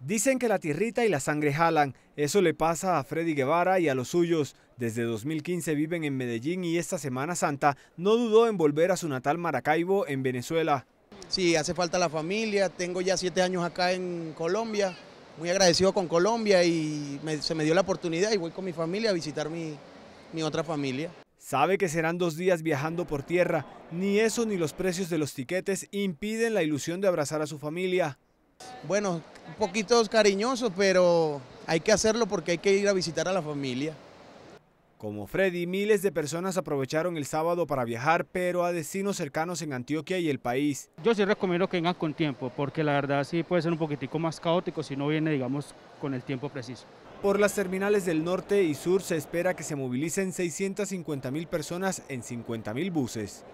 Dicen que la tierrita y la sangre jalan. Eso le pasa a Freddy Guevara y a los suyos. Desde 2015 viven en Medellín y esta Semana Santa no dudó en volver a su natal Maracaibo, en Venezuela. Sí, hace falta la familia. Tengo ya siete años acá en Colombia. Muy agradecido con Colombia y se me dio la oportunidad y voy con mi familia a visitar mi otra familia. Sabe que serán dos días viajando por tierra. Ni eso ni los precios de los tiquetes impiden la ilusión de abrazar a su familia. Bueno, un poquito cariñoso, pero hay que hacerlo porque hay que ir a visitar a la familia. Como Freddy, miles de personas aprovecharon el sábado para viajar, pero a destinos cercanos en Antioquia y el país. Yo sí recomiendo que vengan con tiempo, porque la verdad sí puede ser un poquitico más caótico si no viene, digamos, con el tiempo preciso. Por las terminales del norte y sur se espera que se movilicen 650 mil personas en 50 mil buses.